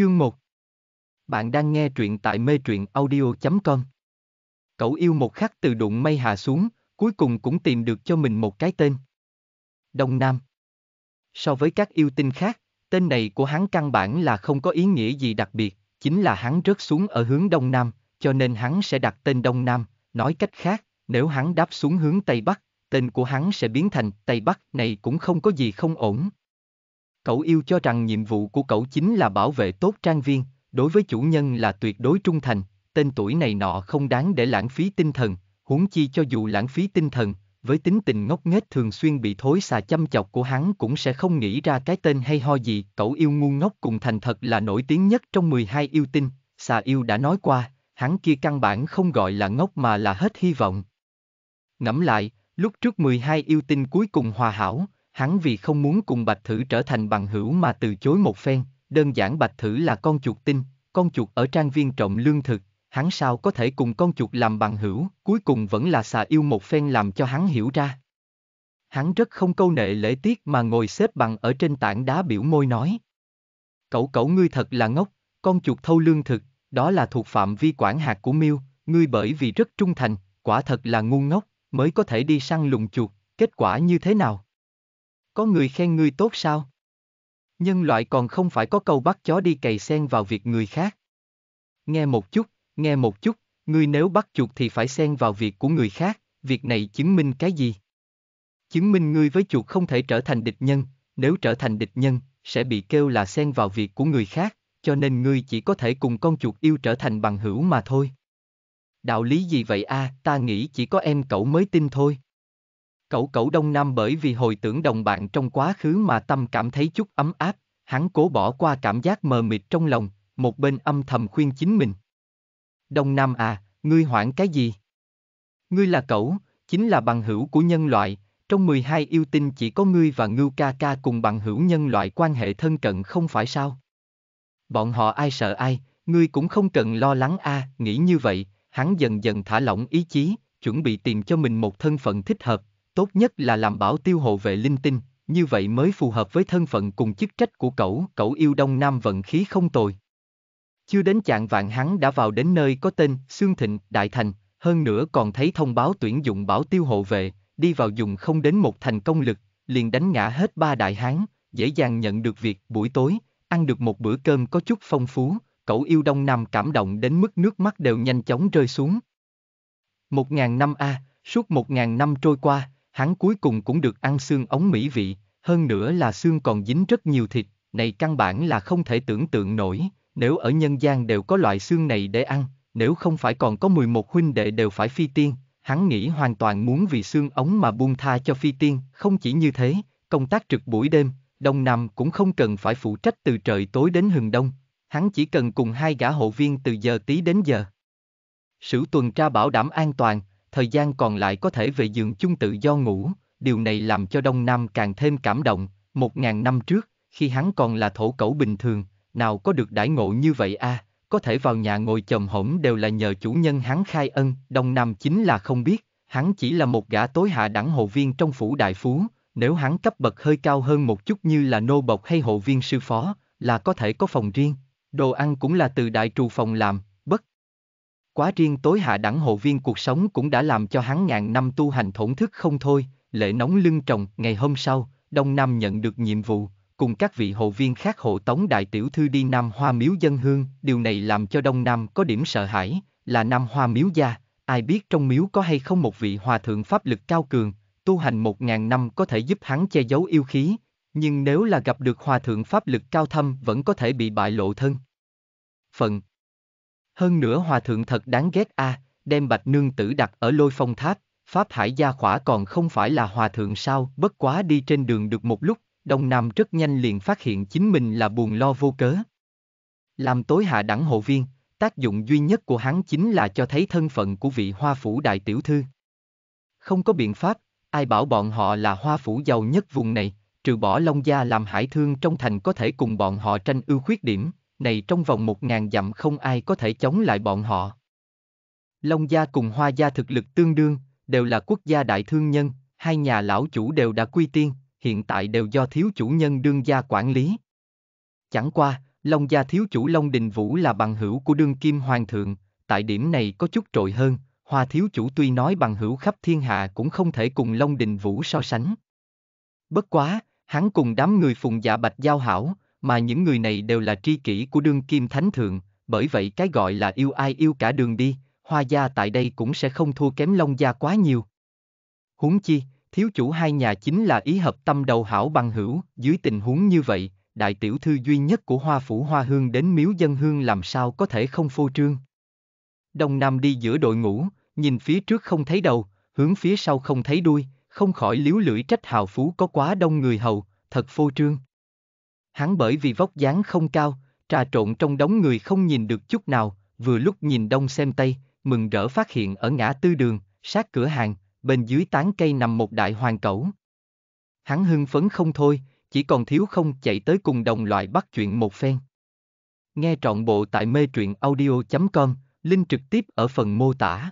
Chương 1 Bạn đang nghe truyện tại mê truyện audio.com Cậu yêu một khắc từ đụng mây hạ xuống, cuối cùng cũng tìm được cho mình một cái tên. Đông Nam So với các yêu tinh khác, tên này của hắn căn bản là không có ý nghĩa gì đặc biệt, chính là hắn rớt xuống ở hướng Đông Nam, cho nên hắn sẽ đặt tên Đông Nam, nói cách khác, nếu hắn đáp xuống hướng Tây Bắc, tên của hắn sẽ biến thành Tây Bắc này cũng không có gì không ổn. Cậu yêu cho rằng nhiệm vụ của cậu chính là bảo vệ tốt trang viên, đối với chủ nhân là tuyệt đối trung thành, tên tuổi này nọ không đáng để lãng phí tinh thần, huống chi cho dù lãng phí tinh thần, với tính tình ngốc nghếch thường xuyên bị thối xà chăm chọc của hắn cũng sẽ không nghĩ ra cái tên hay ho gì, cậu yêu ngu ngốc cùng thành thật là nổi tiếng nhất trong 12 yêu tinh, xà yêu đã nói qua, hắn kia căn bản không gọi là ngốc mà là hết hy vọng. Ngẫm lại, lúc trước 12 yêu tinh cuối cùng hòa hảo, hắn vì không muốn cùng Bạch Thử trở thành bằng hữu mà từ chối một phen, đơn giản Bạch Thử là con chuột tinh, con chuột ở trang viên trộm lương thực, hắn sao có thể cùng con chuột làm bằng hữu, cuối cùng vẫn là xà yêu một phen làm cho hắn hiểu ra. Hắn rất không câu nệ lễ tiết mà ngồi xếp bằng ở trên tảng đá biểu môi nói. Cậu cậu ngươi thật là ngốc, con chuột thâu lương thực, đó là thuộc phạm vi quản hạt của miêu, ngươi bởi vì rất trung thành, quả thật là ngu ngốc, mới có thể đi săn lùng chuột, kết quả như thế nào? Có người khen ngươi tốt sao? Nhân loại còn không phải có câu bắt chó đi cày sen vào việc người khác. Nghe một chút, nghe một chút, ngươi nếu bắt chuột thì phải xen vào việc của người khác, việc này chứng minh cái gì? Chứng minh ngươi với chuột không thể trở thành địch nhân, nếu trở thành địch nhân, sẽ bị kêu là xen vào việc của người khác, cho nên ngươi chỉ có thể cùng con chuột yêu trở thành bằng hữu mà thôi. Đạo lý gì vậy a, à, ta nghĩ chỉ có em cậu mới tin thôi. Cậu cậu Đông Nam bởi vì hồi tưởng đồng bạn trong quá khứ mà tâm cảm thấy chút ấm áp, hắn cố bỏ qua cảm giác mờ mịt trong lòng, một bên âm thầm khuyên chính mình. Đông Nam à, ngươi hoảng cái gì? Ngươi là cậu, chính là bằng hữu của nhân loại, trong 12 yêu tinh chỉ có ngươi và Ngưu ca ca cùng bằng hữu nhân loại quan hệ thân cận không phải sao? Bọn họ ai sợ ai, ngươi cũng không cần lo lắng a, à, nghĩ như vậy, hắn dần dần thả lỏng ý chí, chuẩn bị tìm cho mình một thân phận thích hợp, tốt nhất là làm bảo tiêu hộ vệ linh tinh, như vậy mới phù hợp với thân phận cùng chức trách của cậu, cậu yêu Đông Nam vận khí không tồi. Chưa đến chạng vạn hắn đã vào đến nơi có tên Xương Thịnh, Đại Thành, hơn nữa còn thấy thông báo tuyển dụng bảo tiêu hộ vệ, đi vào dùng không đến một thành công lực, liền đánh ngã hết ba đại hán, dễ dàng nhận được việc buổi tối, ăn được một bữa cơm có chút phong phú, cậu yêu Đông Nam cảm động đến mức nước mắt đều nhanh chóng rơi xuống. Một ngàn năm a, à, suốt một ngàn năm trôi qua, hắn cuối cùng cũng được ăn xương ống mỹ vị, hơn nữa là xương còn dính rất nhiều thịt, này căn bản là không thể tưởng tượng nổi, nếu ở nhân gian đều có loại xương này để ăn, nếu không phải còn có 11 huynh đệ đều phải phi tiên, hắn nghĩ hoàn toàn muốn vì xương ống mà buông tha cho phi tiên, không chỉ như thế, công tác trực buổi đêm, Đông nằm cũng không cần phải phụ trách từ trời tối đến hừng đông, hắn chỉ cần cùng hai gã hộ viên từ giờ tí đến giờ. Sử tuần tra bảo đảm an toàn, thời gian còn lại có thể về giường chung tự do ngủ, điều này làm cho Đông Nam càng thêm cảm động, một ngàn năm trước, khi hắn còn là thổ cẩu bình thường, nào có được đãi ngộ như vậy a? À? có thể vào nhà ngồi chồm hổm đều là nhờ chủ nhân hắn khai ân, Đông Nam chính là không biết, hắn chỉ là một gã tối hạ đẳng hộ viên trong phủ đại phú, nếu hắn cấp bậc hơi cao hơn một chút như là nô bộc hay hộ viên sư phó, là có thể có phòng riêng, đồ ăn cũng là từ đại trù phòng làm, Quá riêng tối hạ đẳng hộ viên cuộc sống cũng đã làm cho hắn ngàn năm tu hành thổn thức không thôi, lệ nóng lưng trồng, ngày hôm sau, Đông Nam nhận được nhiệm vụ, cùng các vị hộ viên khác hộ tống đại tiểu thư đi Nam Hoa Miếu dân hương, điều này làm cho Đông Nam có điểm sợ hãi, là Nam Hoa Miếu gia, ai biết trong miếu có hay không một vị hòa thượng pháp lực cao cường, tu hành một ngàn năm có thể giúp hắn che giấu yêu khí, nhưng nếu là gặp được hòa thượng pháp lực cao thâm vẫn có thể bị bại lộ thân. Phần hơn nữa hòa thượng thật đáng ghét a, à, đem bạch nương tử đặt ở lôi phong tháp, pháp hải gia khỏa còn không phải là hòa thượng sao, bất quá đi trên đường được một lúc, Đông Nam rất nhanh liền phát hiện chính mình là buồn lo vô cớ. Làm tối hạ đẳng hộ viên, tác dụng duy nhất của hắn chính là cho thấy thân phận của vị hoa phủ đại tiểu thư. Không có biện pháp, ai bảo bọn họ là hoa phủ giàu nhất vùng này, trừ bỏ Long Gia làm hải thương trong thành có thể cùng bọn họ tranh ưu khuyết điểm, này trong vòng một ngàn dặm không ai có thể chống lại bọn họ. Long gia cùng Hoa gia thực lực tương đương, đều là quốc gia đại thương nhân, hai nhà lão chủ đều đã quy tiên, hiện tại đều do thiếu chủ nhân đương gia quản lý. Chẳng qua, Long gia thiếu chủ Long Đình Vũ là bằng hữu của đương kim hoàng thượng, tại điểm này có chút trội hơn, Hoa thiếu chủ tuy nói bằng hữu khắp thiên hạ cũng không thể cùng Long Đình Vũ so sánh. Bất quá, hắn cùng đám người phùng dạ bạch giao hảo, mà những người này đều là tri kỷ của đương kim thánh thượng, bởi vậy cái gọi là yêu ai yêu cả đường đi, hoa gia tại đây cũng sẽ không thua kém long gia quá nhiều. Huống chi, thiếu chủ hai nhà chính là ý hợp tâm đầu hảo bằng hữu, dưới tình huống như vậy, đại tiểu thư duy nhất của hoa phủ hoa hương đến miếu dân hương làm sao có thể không phô trương. Đông Nam đi giữa đội ngũ, nhìn phía trước không thấy đầu, hướng phía sau không thấy đuôi, không khỏi liếu lưỡi trách hào phú có quá đông người hầu, thật phô trương. Hắn bởi vì vóc dáng không cao, trà trộn trong đống người không nhìn được chút nào, vừa lúc nhìn đông xem tây, mừng rỡ phát hiện ở ngã tư đường, sát cửa hàng, bên dưới tán cây nằm một đại hoàng cẩu. Hắn hưng phấn không thôi, chỉ còn thiếu không chạy tới cùng đồng loại bắt chuyện một phen. Nghe trọn bộ tại mê truyện audio.com, link trực tiếp ở phần mô tả.